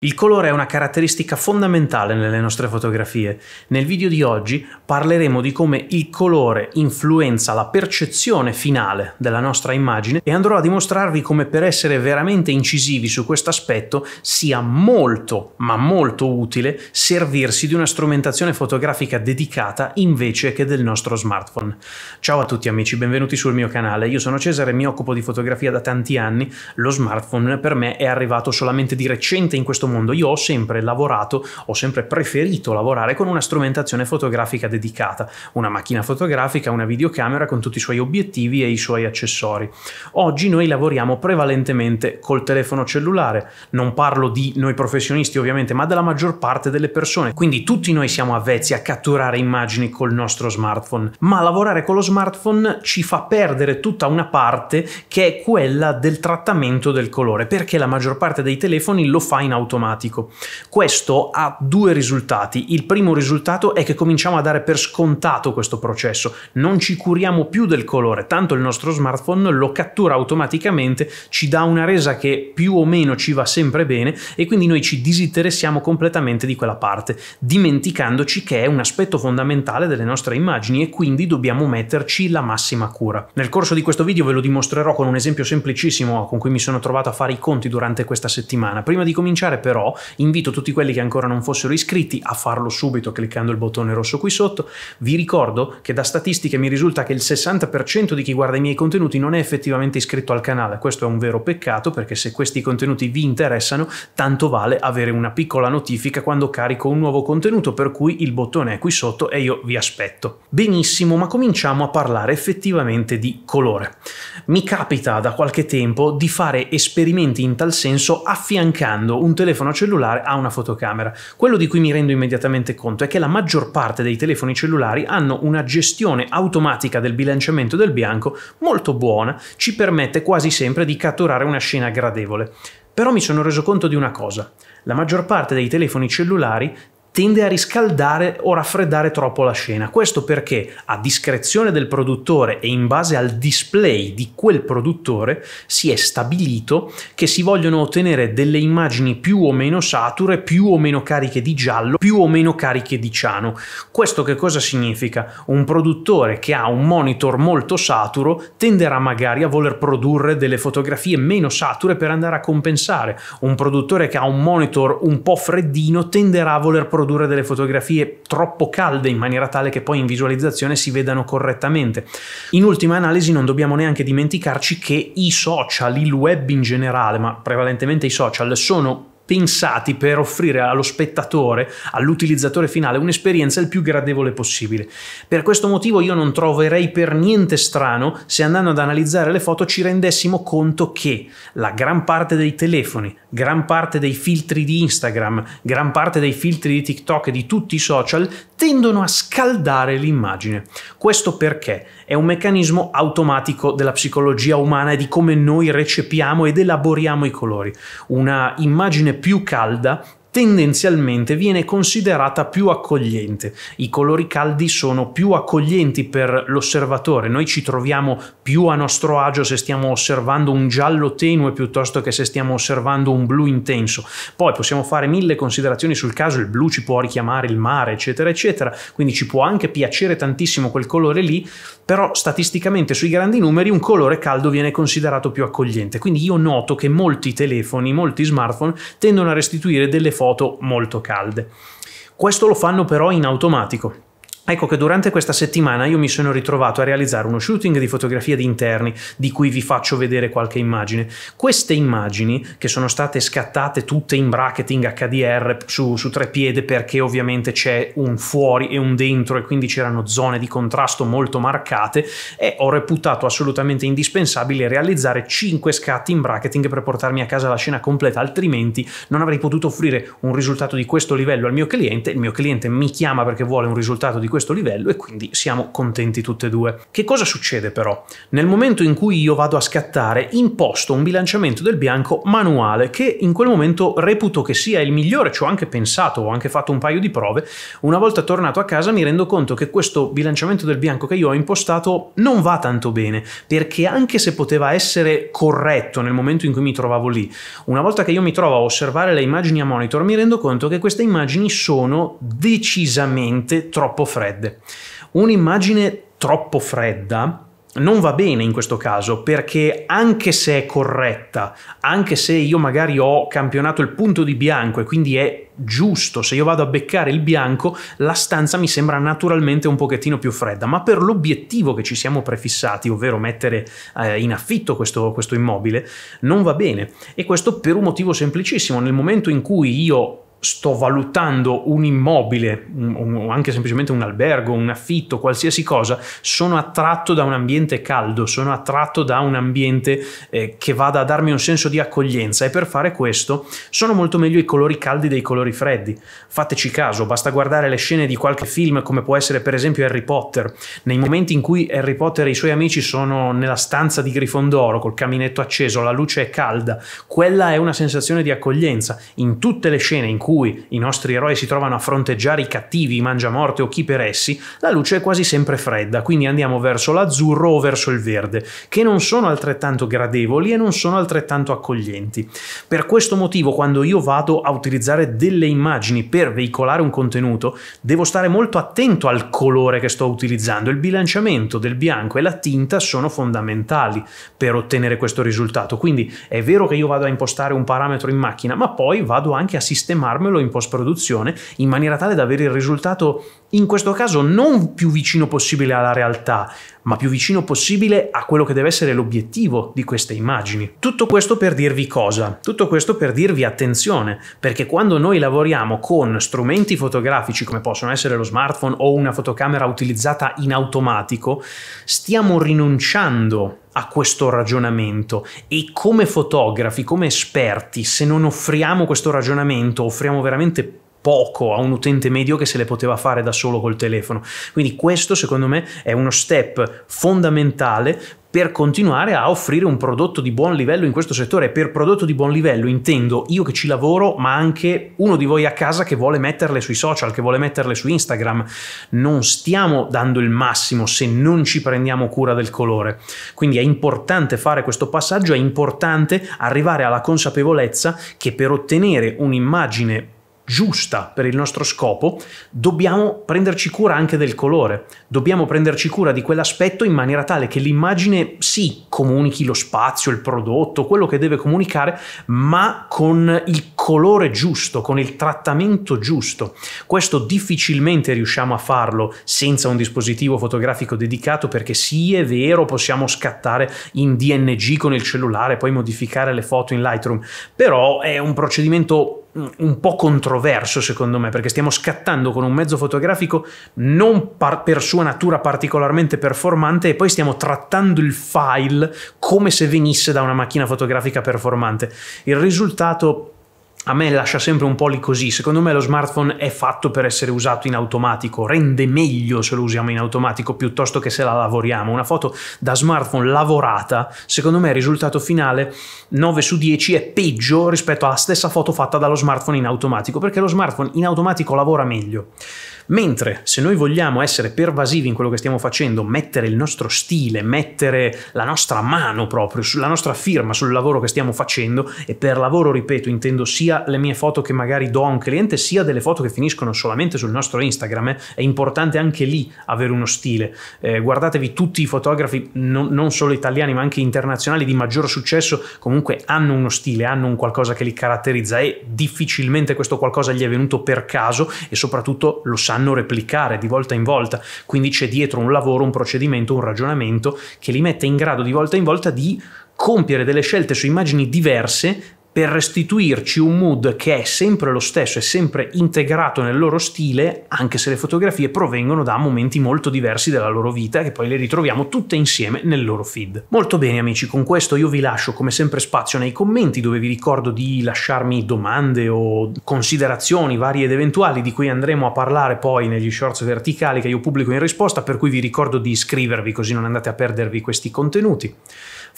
Il colore è una caratteristica fondamentale nelle nostre fotografie. Nel video di oggi parleremo di come il colore influenza la percezione finale della nostra immagine e andrò a dimostrarvi come per essere veramente incisivi su questo aspetto sia molto, ma molto utile servirsi di una strumentazione fotografica dedicata invece che del nostro smartphone. Ciao a tutti amici, benvenuti sul mio canale. Io sono Cesare e mi occupo di fotografia da tanti anni. Lo smartphone per me è arrivato solamente di recente in questo questo mondo. Io ho sempre lavorato, ho sempre preferito lavorare con una strumentazione fotografica dedicata, una macchina fotografica, una videocamera con tutti i suoi obiettivi e i suoi accessori. Oggi noi lavoriamo prevalentemente col telefono cellulare, non parlo di noi professionisti ovviamente, ma della maggior parte delle persone, quindi tutti noi siamo avvezzi a catturare immagini col nostro smartphone, ma lavorare con lo smartphone ci fa perdere tutta una parte che è quella del trattamento del colore, perché la maggior parte dei telefoni lo fa in automatico automatico. Questo ha due risultati. Il primo risultato è che cominciamo a dare per scontato questo processo, non ci curiamo più del colore, tanto il nostro smartphone lo cattura automaticamente, ci dà una resa che più o meno ci va sempre bene e quindi noi ci disinteressiamo completamente di quella parte, dimenticandoci che è un aspetto fondamentale delle nostre immagini e quindi dobbiamo metterci la massima cura. Nel corso di questo video ve lo dimostrerò con un esempio semplicissimo con cui mi sono trovato a fare i conti durante questa settimana. Prima di cominciare però invito tutti quelli che ancora non fossero iscritti a farlo subito cliccando il bottone rosso qui sotto. Vi ricordo che da statistiche mi risulta che il 60% di chi guarda i miei contenuti non è effettivamente iscritto al canale. Questo è un vero peccato perché se questi contenuti vi interessano, tanto vale avere una piccola notifica quando carico un nuovo contenuto, per cui il bottone è qui sotto e io vi aspetto. Benissimo, ma cominciamo a parlare effettivamente di colore. Mi capita da qualche tempo di fare esperimenti in tal senso affiancando un telefono telefono cellulare ha una fotocamera. Quello di cui mi rendo immediatamente conto è che la maggior parte dei telefoni cellulari hanno una gestione automatica del bilanciamento del bianco molto buona, ci permette quasi sempre di catturare una scena gradevole. Però mi sono reso conto di una cosa. La maggior parte dei telefoni cellulari tende a riscaldare o raffreddare troppo la scena. Questo perché a discrezione del produttore e in base al display di quel produttore si è stabilito che si vogliono ottenere delle immagini più o meno sature, più o meno cariche di giallo, più o meno cariche di ciano. Questo che cosa significa? Un produttore che ha un monitor molto saturo tenderà magari a voler produrre delle fotografie meno sature per andare a compensare. Un produttore che ha un monitor un po' freddino tenderà a voler produrre produrre delle fotografie troppo calde in maniera tale che poi in visualizzazione si vedano correttamente. In ultima analisi non dobbiamo neanche dimenticarci che i social, il web in generale, ma prevalentemente i social, sono pensati per offrire allo spettatore, all'utilizzatore finale, un'esperienza il più gradevole possibile. Per questo motivo io non troverei per niente strano se andando ad analizzare le foto ci rendessimo conto che la gran parte dei telefoni, gran parte dei filtri di Instagram, gran parte dei filtri di TikTok e di tutti i social tendono a scaldare l'immagine. Questo perché è un meccanismo automatico della psicologia umana e di come noi recepiamo ed elaboriamo i colori. Una immagine più calda tendenzialmente viene considerata più accogliente. I colori caldi sono più accoglienti per l'osservatore, noi ci troviamo più a nostro agio se stiamo osservando un giallo tenue piuttosto che se stiamo osservando un blu intenso. Poi possiamo fare mille considerazioni sul caso, il blu ci può richiamare il mare, eccetera, eccetera, quindi ci può anche piacere tantissimo quel colore lì, però statisticamente sui grandi numeri un colore caldo viene considerato più accogliente. Quindi io noto che molti telefoni, molti smartphone tendono a restituire delle foto foto molto calde. Questo lo fanno però in automatico. Ecco che durante questa settimana io mi sono ritrovato a realizzare uno shooting di fotografia di interni di cui vi faccio vedere qualche immagine. Queste immagini, che sono state scattate tutte in bracketing HDR su, su tre piede perché ovviamente c'è un fuori e un dentro e quindi c'erano zone di contrasto molto marcate, e eh, ho reputato assolutamente indispensabile realizzare 5 scatti in bracketing per portarmi a casa la scena completa, altrimenti non avrei potuto offrire un risultato di questo livello al mio cliente. Il mio cliente mi chiama perché vuole un risultato di questo questo livello e quindi siamo contenti tutte e due. Che cosa succede però? Nel momento in cui io vado a scattare, imposto un bilanciamento del bianco manuale che in quel momento reputo che sia il migliore, ci ho anche pensato, ho anche fatto un paio di prove. Una volta tornato a casa mi rendo conto che questo bilanciamento del bianco che io ho impostato non va tanto bene, perché anche se poteva essere corretto nel momento in cui mi trovavo lì, una volta che io mi trovo a osservare le immagini a monitor mi rendo conto che queste immagini sono decisamente troppo fredde fredde. Un'immagine troppo fredda non va bene in questo caso perché anche se è corretta, anche se io magari ho campionato il punto di bianco e quindi è giusto, se io vado a beccare il bianco, la stanza mi sembra naturalmente un pochettino più fredda, ma per l'obiettivo che ci siamo prefissati, ovvero mettere eh, in affitto questo, questo immobile, non va bene. E questo per un motivo semplicissimo, nel momento in cui io sto valutando un immobile, o anche semplicemente un albergo, un affitto, qualsiasi cosa, sono attratto da un ambiente caldo, sono attratto da un ambiente eh, che vada a darmi un senso di accoglienza e per fare questo sono molto meglio i colori caldi dei colori freddi. Fateci caso, basta guardare le scene di qualche film come può essere per esempio Harry Potter. Nei momenti in cui Harry Potter e i suoi amici sono nella stanza di Grifondoro col caminetto acceso, la luce è calda, quella è una sensazione di accoglienza. In tutte le scene in cui cui i nostri eroi si trovano a fronteggiare i cattivi, i mangiamorte o chi per essi, la luce è quasi sempre fredda, quindi andiamo verso l'azzurro o verso il verde, che non sono altrettanto gradevoli e non sono altrettanto accoglienti. Per questo motivo, quando io vado a utilizzare delle immagini per veicolare un contenuto, devo stare molto attento al colore che sto utilizzando. Il bilanciamento del bianco e la tinta sono fondamentali per ottenere questo risultato. Quindi è vero che io vado a impostare un parametro in macchina, ma poi vado anche a sistemare farmelo in post produzione in maniera tale da avere il risultato in questo caso non più vicino possibile alla realtà, ma più vicino possibile a quello che deve essere l'obiettivo di queste immagini. Tutto questo per dirvi cosa? Tutto questo per dirvi attenzione, perché quando noi lavoriamo con strumenti fotografici come possono essere lo smartphone o una fotocamera utilizzata in automatico, stiamo rinunciando a questo ragionamento e come fotografi, come esperti, se non offriamo questo ragionamento, offriamo veramente poco a un utente medio che se le poteva fare da solo col telefono. Quindi questo secondo me è uno step fondamentale per continuare a offrire un prodotto di buon livello in questo settore. Per prodotto di buon livello intendo io che ci lavoro, ma anche uno di voi a casa che vuole metterle sui social, che vuole metterle su Instagram. Non stiamo dando il massimo se non ci prendiamo cura del colore. Quindi è importante fare questo passaggio, è importante arrivare alla consapevolezza che per ottenere un'immagine giusta per il nostro scopo, dobbiamo prenderci cura anche del colore, dobbiamo prenderci cura di quell'aspetto in maniera tale che l'immagine sì comunichi lo spazio, il prodotto, quello che deve comunicare, ma con il colore giusto, con il trattamento giusto. Questo difficilmente riusciamo a farlo senza un dispositivo fotografico dedicato perché sì è vero possiamo scattare in DNG con il cellulare, poi modificare le foto in Lightroom, però è un procedimento un po' controverso secondo me, perché stiamo scattando con un mezzo fotografico non par- per sua natura particolarmente performante e poi stiamo trattando il file come se venisse da una macchina fotografica performante. Il risultato a me lascia sempre un po' lì così. Secondo me lo smartphone è fatto per essere usato in automatico, rende meglio se lo usiamo in automatico piuttosto che se la lavoriamo. Una foto da smartphone lavorata, secondo me il risultato finale 9 su 10 è peggio rispetto alla stessa foto fatta dallo smartphone in automatico, perché lo smartphone in automatico lavora meglio. Mentre se noi vogliamo essere pervasivi in quello che stiamo facendo, mettere il nostro stile, mettere la nostra mano proprio, la nostra firma sul lavoro che stiamo facendo, e per lavoro, ripeto, intendo sia le mie foto che magari do a un cliente, sia delle foto che finiscono solamente sul nostro Instagram. Eh. È importante anche lì avere uno stile. Eh, guardatevi tutti i fotografi, non, non solo italiani, ma anche internazionali di maggior successo, comunque hanno uno stile, hanno un qualcosa che li caratterizza e difficilmente questo qualcosa gli è venuto per caso e soprattutto lo sanno replicare di volta in volta. Quindi c'è dietro un lavoro, un procedimento, un ragionamento che li mette in grado di volta in volta di compiere delle scelte su immagini diverse per restituirci un mood che è sempre lo stesso, è sempre integrato nel loro stile, anche se le fotografie provengono da momenti molto diversi della loro vita, che poi le ritroviamo tutte insieme nel loro feed. Molto bene amici, con questo io vi lascio come sempre spazio nei commenti dove vi ricordo di lasciarmi domande o considerazioni varie ed eventuali di cui andremo a parlare poi negli shorts verticali che io pubblico in risposta, per cui vi ricordo di iscrivervi così non andate a perdervi questi contenuti.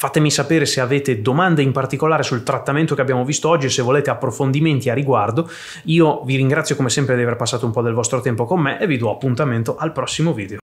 Fatemi sapere se avete domande in particolare sul trattamento che abbiamo visto oggi e se volete approfondimenti a riguardo. Io vi ringrazio come sempre di aver passato un po' del vostro tempo con me e vi do appuntamento al prossimo video.